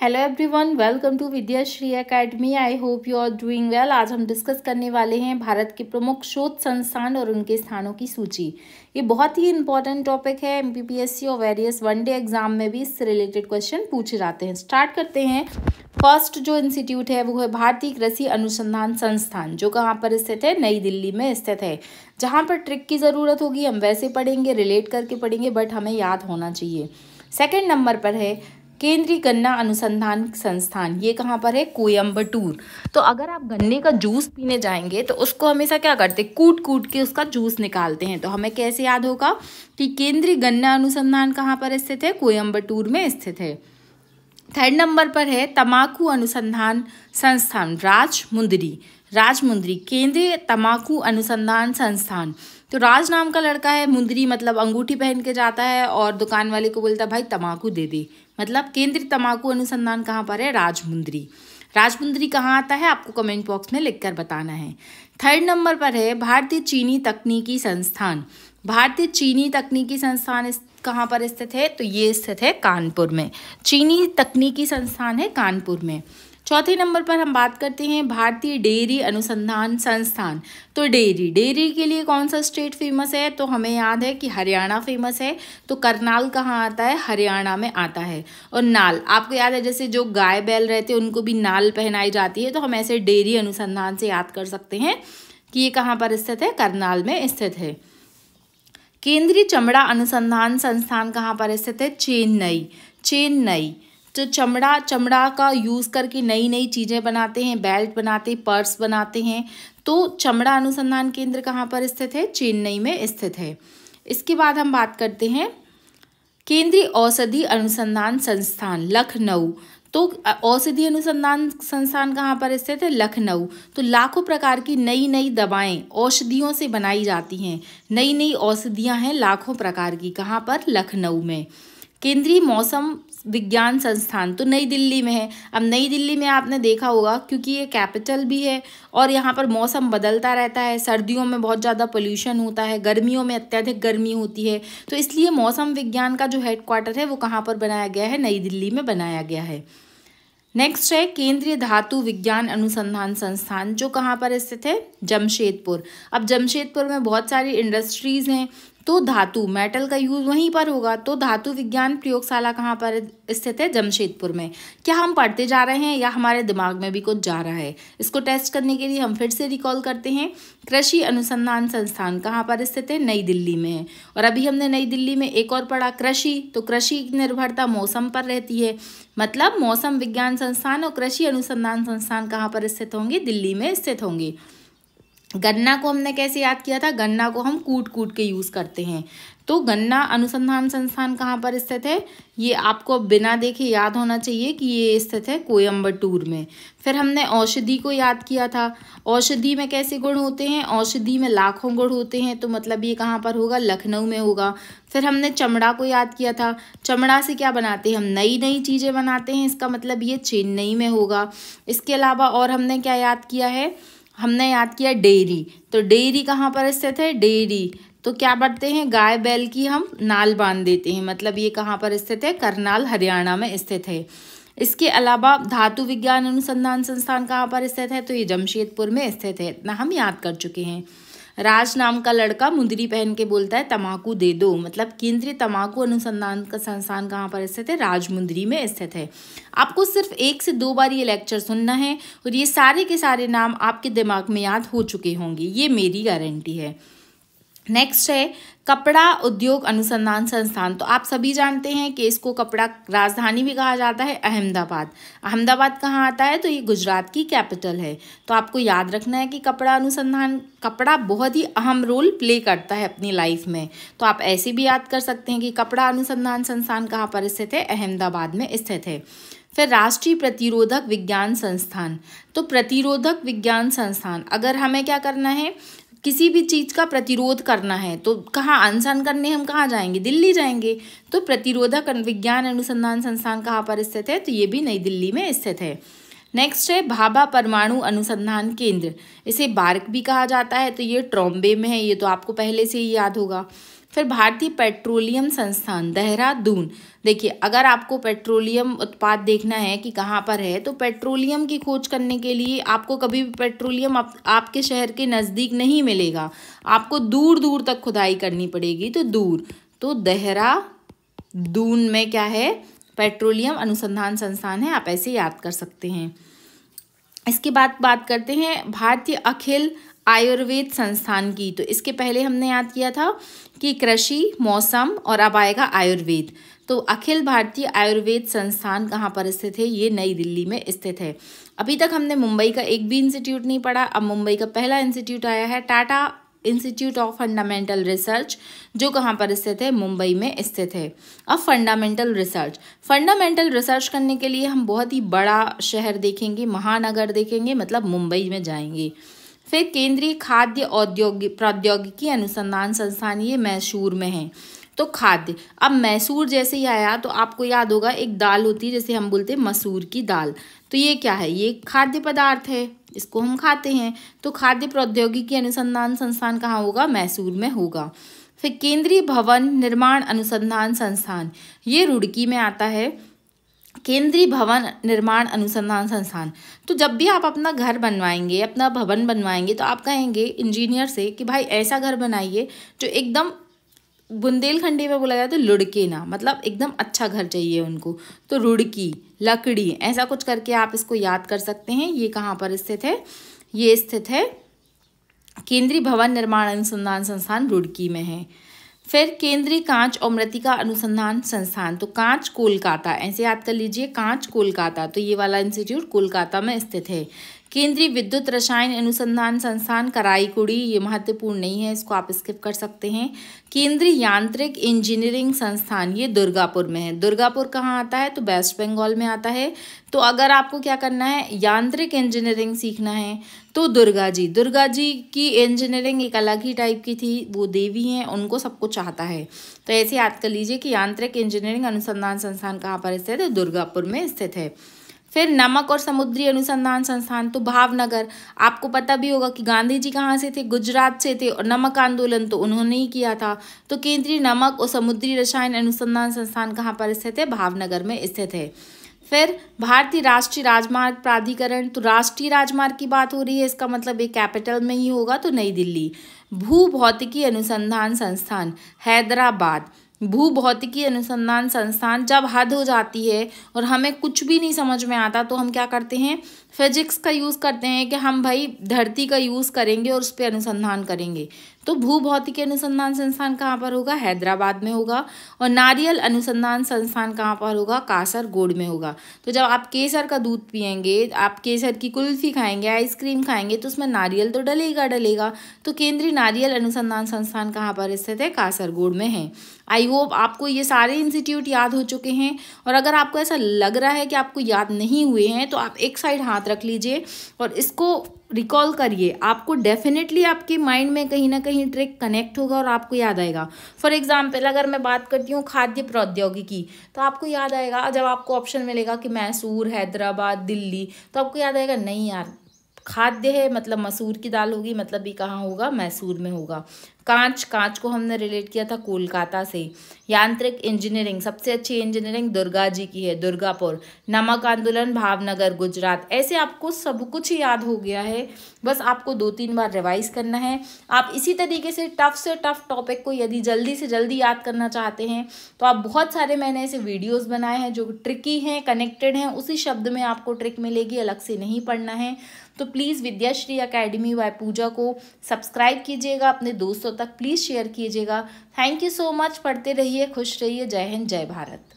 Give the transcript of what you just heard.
hello everyone welcome to Vidyashree academy I hope you are doing well आज हम discuss करने वाले हैं भारत के प्रमुख शोध संस्थान और उनके स्थानों की सूची ये बहुत ही इंपॉर्टेंट टॉपिक है एमपीपीएससी और वेरियस वन डे एग्जाम में भी इससे रिलेटेड क्वेश्चन पूछे जाते हैं स्टार्ट करते हैं फर्स्ट जो इंस्टीट्यूट है वो है भारतीय कृषि अनुसंधान संस्थान जो कहाँ पर स्थित है नई दिल्ली में स्थित है जहाँ पर ट्रिक की ज़रूरत होगी हम वैसे पढ़ेंगे रिलेट करके पढ़ेंगे बट हमें याद होना चाहिए सेकेंड नंबर पर है केंद्रीय गन्ना अनुसंधान संस्थान ये कहाँ पर है कोयम्बटूर तो अगर आप गन्ने का जूस पीने जाएंगे तो उसको हमेशा क्या करते हैं कूट कूट के उसका जूस निकालते हैं तो हमें कैसे याद होगा कि केंद्रीय गन्ना अनुसंधान कहाँ पर स्थित है कोयम्बटूर में स्थित है थर्ड नंबर पर है तमाकू अनुसंधान संस्थान राजमुंदरी राजमुंदरी केंद्रीय तमाकू अनुसंधान संस्थान तो राज नाम का लड़का है मुंदरी मतलब अंगूठी पहन के जाता है और दुकान वाले को बोलता है भाई तमाकू दे दे मतलब केंद्रीय तम्बाकू अनुसंधान कहाँ पर है राजमुंद्री राजमुंद्री कहाँ आता है आपको कमेंट बॉक्स में लिखकर बताना है थर्ड नंबर पर है भारतीय चीनी तकनीकी संस्थान भारतीय चीनी तकनीकी संस्थान कहाँ पर स्थित है तो ये स्थित है कानपुर में चीनी तकनीकी संस्थान है कानपुर में चौथे नंबर पर हम बात करते हैं भारतीय डेयरी अनुसंधान संस्थान तो डेयरी डेयरी के लिए कौन सा स्टेट फेमस है तो हमें याद है कि हरियाणा फेमस है तो करनाल कहाँ आता है हरियाणा में आता है और नाल आपको याद है जैसे जो गाय बैल रहते हैं उनको भी नाल पहनाई जाती है तो हम ऐसे डेयरी अनुसंधान से याद कर सकते हैं कि ये कहाँ पर स्थित है करनाल में स्थित है केंद्रीय चमड़ा अनुसंधान संस्थान कहाँ पर स्थित है चेन्नई चेन्नई जो चमड़ा चमड़ा का यूज़ करके नई नई चीज़ें बनाते हैं बेल्ट बनाते पर्स बनाते हैं तो चमड़ा अनुसंधान केंद्र कहाँ पर स्थित है चेन्नई में स्थित है इसके बाद हम बात करते हैं केंद्रीय औषधि अनुसंधान संस्थान लखनऊ तो औषधि अनुसंधान संस्थान कहाँ पर स्थित है लखनऊ तो लाखों प्रकार की नई नई दवाएं औषधियों से बनाई जाती हैं नई नई औषधियाँ हैं लाखों प्रकार की कहाँ पर लखनऊ में केंद्रीय मौसम विज्ञान संस्थान तो नई दिल्ली में है अब नई दिल्ली में आपने देखा होगा क्योंकि ये कैपिटल भी है और यहाँ पर मौसम बदलता रहता है सर्दियों में बहुत ज़्यादा पोल्यूशन होता है गर्मियों में अत्यधिक गर्मी होती है तो इसलिए मौसम विज्ञान का जो हेडक्वार्टर है वो कहाँ पर बनाया गया है नई दिल्ली में बनाया गया है नेक्स्ट है केंद्रीय धातु विज्ञान अनुसंधान संस्थान जो कहाँ पर स्थित है जमशेदपुर अब जमशेदपुर में बहुत सारी इंडस्ट्रीज़ हैं तो धातु मेटल का यूज वहीं पर होगा तो धातु विज्ञान प्रयोगशाला कहाँ पर स्थित है जमशेदपुर में क्या हम पढ़ते जा रहे हैं या हमारे दिमाग में भी कुछ जा रहा है इसको टेस्ट करने के लिए हम फिर से रिकॉल करते हैं कृषि अनुसंधान संस्थान कहाँ पर स्थित है नई दिल्ली में है और अभी हमने नई दिल्ली में एक और पढ़ा कृषि तो कृषि की निर्भरता मौसम पर रहती है मतलब मौसम विज्ञान संस्थान और कृषि अनुसंधान संस्थान कहाँ पर स्थित होंगे दिल्ली में स्थित होंगे गन्ना को हमने कैसे याद किया था गन्ना को हम कूट कूट के यूज़ करते हैं तो गन्ना अनुसंधान संस्थान कहाँ पर स्थित है ये आपको बिना देखे याद होना चाहिए कि ये स्थित है कोयम्बटूर में फिर हमने औषधि को याद किया था औषधि में कैसे गुण होते हैं औषधि में लाखों गुण होते हैं तो मतलब ये कहाँ पर होगा लखनऊ में होगा फिर हमने चमड़ा को याद किया था चमड़ा से क्या बनाते हैं हम नई नई चीज़ें बनाते हैं इसका मतलब ये चेन्नई में होगा इसके अलावा और हमने क्या याद किया है हमने याद किया डेयरी तो डेयरी कहाँ पर स्थित है डेयरी तो क्या बढ़ते हैं गाय बैल की हम नाल बांध देते हैं मतलब ये कहाँ पर स्थित है करनाल हरियाणा में स्थित है इसके अलावा धातु विज्ञान अनुसंधान संस्थान कहाँ पर स्थित है तो ये जमशेदपुर में स्थित है इतना हम याद कर चुके हैं राज नाम का लड़का मुंदरी पहन के बोलता है तमाकू दे दो मतलब केंद्रीय तमाकू अनुसंधान का संस्थान कहाँ पर स्थित है राज मुंदरी में स्थित है आपको सिर्फ एक से दो बार ये लेक्चर सुनना है और ये सारे के सारे नाम आपके दिमाग में याद हो चुके होंगे ये मेरी गारंटी है नेक्स्ट है कपड़ा उद्योग अनुसंधान संस्थान तो आप सभी जानते हैं कि इसको कपड़ा राजधानी भी कहा जाता है अहमदाबाद अहमदाबाद कहाँ आता है तो ये गुजरात की कैपिटल है तो आपको याद रखना है कि कपड़ा अनुसंधान कपड़ा बहुत ही अहम रोल प्ले करता है अपनी लाइफ में तो आप ऐसे भी याद कर सकते हैं कि कपड़ा अनुसंधान संस्थान कहाँ पर स्थित है अहमदाबाद में स्थित है फिर राष्ट्रीय प्रतिरोधक विज्ञान संस्थान तो प्रतिरोधक विज्ञान संस्थान अगर हमें क्या करना है किसी भी चीज़ का प्रतिरोध करना है तो कहाँ अनशन करने हम कहाँ जाएंगे दिल्ली जाएंगे तो प्रतिरोधक विज्ञान अनुसंधान संस्थान कहाँ पर स्थित है तो ये भी नई दिल्ली में स्थित है नेक्स्ट है भाभा परमाणु अनुसंधान केंद्र इसे बार्क भी कहा जाता है तो ये ट्रॉम्बे में है ये तो आपको पहले से ही याद होगा फिर भारतीय पेट्रोलियम संस्थान देहरादून देखिए अगर आपको पेट्रोलियम उत्पाद देखना है कि कहाँ पर है तो पेट्रोलियम की खोज करने के लिए आपको कभी भी पेट्रोलियम आप, आपके शहर के नज़दीक नहीं मिलेगा आपको दूर दूर तक खुदाई करनी पड़ेगी तो दूर तो देहरादून में क्या है पेट्रोलियम अनुसंधान संस्थान है आप ऐसे याद कर सकते हैं इसके बाद बात करते हैं भारतीय अखिल आयुर्वेद संस्थान की तो इसके पहले हमने याद किया था कि कृषि मौसम और अब आएगा आयुर्वेद तो अखिल भारतीय आयुर्वेद संस्थान कहाँ पर स्थित है ये नई दिल्ली में स्थित है अभी तक हमने मुंबई का एक भी इंस्टीट्यूट नहीं पढ़ा अब मुंबई का पहला इंस्टीट्यूट आया है Tata institute of fundamental research जो कहाँ पर स्थित है मुंबई में स्थित है अब फंडामेंटल रिसर्च फंडामेंटल रिसर्च करने के लिए हम बहुत ही बड़ा शहर देखेंगे महानगर देखेंगे मतलब मुंबई में जाएंगे फिर केंद्रीय खाद्य औद्योगिक प्रौद्योगिकी अनुसंधान संस्थान ये मैसूर में है तो खाद्य अब मैसूर जैसे ही आया तो आपको याद होगा एक दाल होती है जैसे हम बोलते हैं मसूर की दाल तो ये क्या है ये खाद्य पदार्थ है इसको हम खाते हैं तो खाद्य प्रौद्योगिकी अनुसंधान संस्थान कहाँ होगा मैसूर में होगा फिर केंद्रीय भवन निर्माण अनुसंधान संस्थान ये रुड़की में आता है केंद्रीय भवन निर्माण अनुसंधान संस्थान तो जब भी आप अपना घर बनवाएंगे अपना भवन बनवाएंगे तो आप कहेंगे इंजीनियर से कि भाई ऐसा घर बनाइए जो एकदम बुंदेलखंडी में बोला जाए तो लुड़के ना मतलब एकदम अच्छा घर चाहिए उनको तो रुड़की लकड़ी ऐसा कुछ करके आप इसको याद कर सकते हैं ये कहाँ पर स्थित है ये स्थित है केंद्रीय भवन निर्माण अनुसंधान संस्थान रुड़की में है फिर केंद्रीय कांच और मृतिका अनुसंधान संस्थान तो कांच कोलकाता ऐसे याद कर लीजिए कांच कोलकाता तो ये वाला इंस्टीट्यूट कोलकाता में स्थित है केंद्रीय विद्युत रसायन अनुसंधान संस्थान कराईकुड़ी ये महत्वपूर्ण नहीं है इसको आप स्किप कर सकते हैं केंद्रीय यांत्रिक इंजीनियरिंग संस्थान ये दुर्गापुर में है दुर्गापुर कहाँ आता है तो वेस्ट बंगाल में आता है तो अगर आपको क्या करना है यांत्रिक इंजीनियरिंग सीखना है तो दुर्गा जी दुर्गा जी की इंजीनियरिंग एक अलग ही टाइप की थी वो देवी हैं उनको सबको चाहता है तो ऐसे याद कर लीजिए कि यांत्रिक इंजीनियरिंग अनुसंधान संस्थान कहाँ पर स्थित है दुर्गापुर में स्थित है फिर नमक और समुद्री अनुसंधान संस्थान तो भावनगर आपको पता भी होगा कि गांधी जी कहाँ से थे गुजरात से थे और नमक आंदोलन तो उन्होंने ही किया था तो केंद्रीय नमक और समुद्री रसायन अनुसंधान संस्थान कहाँ पर स्थित है भावनगर में स्थित है फिर भारतीय राष्ट्रीय राजमार्ग प्राधिकरण तो राष्ट्रीय राजमार्ग की बात हो रही है इसका मतलब ये कैपिटल में ही होगा तो नई दिल्ली भू भौतिकी अनुसंधान संस्थान हैदराबाद भू भौतिकी अनुसंधान संस्थान जब हद हो जाती है और हमें कुछ भी नहीं समझ में आता तो हम क्या करते हैं फिजिक्स का यूज़ करते हैं कि हम भाई धरती का यूज़ करेंगे और उस पर अनुसंधान करेंगे तो भू भौतिकी अनुसंधान संस्थान कहाँ पर होगा हैदराबाद में होगा और नारियल अनुसंधान संस्थान कहाँ पर होगा कासरगोड में होगा तो जब आप केसर का दूध पियेंगे आप केसर की कुल्फी खाएंगे आइसक्रीम खाएंगे तो उसमें नारियल तो डलेगा डलेगा तो केंद्रीय नारियल अनुसंधान संस्थान कहाँ पर स्थित है कासरगोड में है आई होप आपको ये सारे इंस्टीट्यूट याद हो चुके हैं और अगर आपको ऐसा लग रहा है कि आपको याद नहीं हुए हैं तो आप एक साइड हाथ रख लीजिए और इसको रिकॉल करिए आपको डेफिनेटली आपके माइंड में कहीं ना कहीं ट्रिक कनेक्ट होगा और आपको याद आएगा फॉर एग्जाम्पल अगर मैं बात करती हूँ खाद्य प्रौद्योगिकी तो आपको याद आएगा जब आपको ऑप्शन मिलेगा कि मैसूर हैदराबाद दिल्ली तो आपको याद आएगा नहीं यार खाद्य है मतलब मसूर की दाल होगी मतलब भी कहाँ होगा मैसूर में होगा कांच कांच को हमने रिलेट किया था कोलकाता से यांत्रिक इंजीनियरिंग सबसे अच्छी इंजीनियरिंग दुर्गा जी की है दुर्गापुर नमक आंदोलन भावनगर गुजरात ऐसे आपको सब कुछ याद हो गया है बस आपको दो तीन बार रिवाइज करना है आप इसी तरीके से टफ से टफ टॉपिक को यदि जल्दी से जल्दी याद करना चाहते हैं तो आप बहुत सारे मैंने ऐसे वीडियोस बनाए हैं जो ट्रिकी हैं कनेक्टेड हैं उसी शब्द में आपको ट्रिक मिलेगी अलग से नहीं पढ़ना है तो प्लीज़ विद्याश्री अकेडमी वाय पूजा को सब्सक्राइब कीजिएगा अपने दोस्तों तक प्लीज़ शेयर कीजिएगा थैंक यू सो मच पढ़ते रहिए खुश रहिए जय हिंद जय भारत